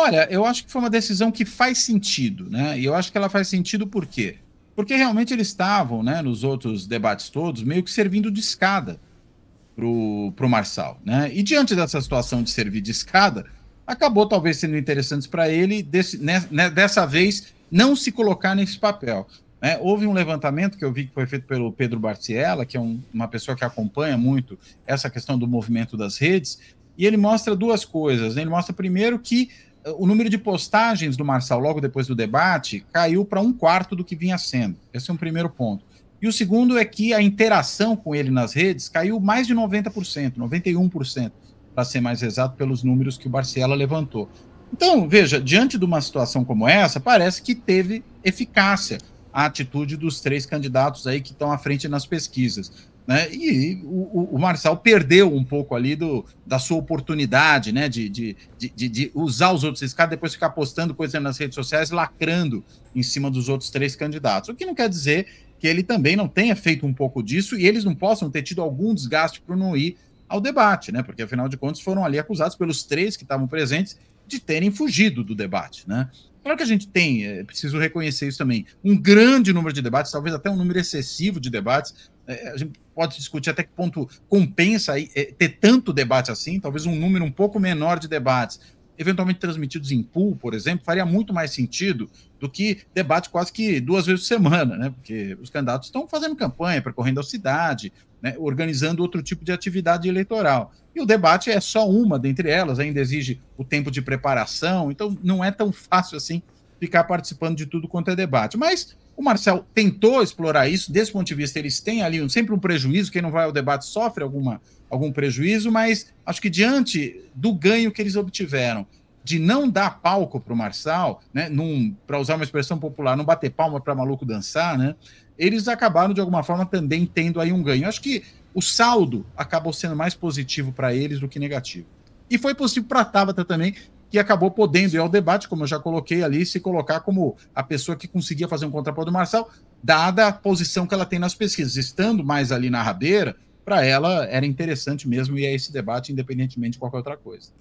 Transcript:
Olha, eu acho que foi uma decisão que faz sentido, né? E eu acho que ela faz sentido por quê? Porque realmente eles estavam, né, nos outros debates todos, meio que servindo de escada pro, pro Marçal, né? E diante dessa situação de servir de escada, acabou talvez sendo interessante para ele, desse, né, né, dessa vez, não se colocar nesse papel. né? houve um levantamento que eu vi que foi feito pelo Pedro Barciela, que é um, uma pessoa que acompanha muito essa questão do movimento das redes, e ele mostra duas coisas. Né? Ele mostra, primeiro, que o número de postagens do Marçal logo depois do debate caiu para um quarto do que vinha sendo. Esse é um primeiro ponto. E o segundo é que a interação com ele nas redes caiu mais de 90%, 91%, para ser mais exato, pelos números que o Barciela levantou. Então, veja, diante de uma situação como essa, parece que teve eficácia a atitude dos três candidatos aí que estão à frente nas pesquisas. Né? E o, o, Marçal perdeu um pouco ali do, da sua oportunidade né? de, de, de, de usar os outros esses depois ficar postando coisa nas redes sociais, lacrando em cima dos outros três candidatos. O que não quer dizer que ele também não tenha feito um pouco disso e eles não possam ter tido algum desgaste por não ir ao debate, né? Porque afinal de contas foram ali acusados pelos três que estavam presentes de terem fugido do debate, né? Claro que a gente tem, é, preciso reconhecer isso também, um grande número de debates, talvez até um número excessivo de debates. É, a gente pode discutir até que ponto compensa é, ter tanto debate assim, talvez um número um pouco menor de debates, eventualmente transmitidos em pool, por exemplo, faria muito mais sentido do que debate quase que duas vezes por semana, né? Porque os candidatos estão fazendo campanha, percorrendo a cidade, né? organizando outro tipo de atividade eleitoral. E o debate é só uma dentre elas, ainda exige o tempo de preparação, então não é tão fácil assim ficar participando de tudo quanto é debate. Mas o Marcel tentou explorar isso, desse ponto de vista, eles têm ali um, sempre um prejuízo, quem não vai ao debate sofre alguma, algum prejuízo, mas acho que diante do ganho que eles obtiveram, de não dar palco para o Marçal, né, para usar uma expressão popular, não bater palma para maluco dançar, né, eles acabaram de alguma forma também tendo aí um ganho. Acho que o saldo acabou sendo mais positivo para eles do que negativo. E foi possível para a Tabata também, que acabou podendo ir ao debate, como eu já coloquei ali, se colocar como a pessoa que conseguia fazer um contraponto do Marçal, dada a posição que ela tem nas pesquisas. Estando mais ali na rabeira, para ela era interessante mesmo e é esse debate, independentemente de qualquer outra coisa.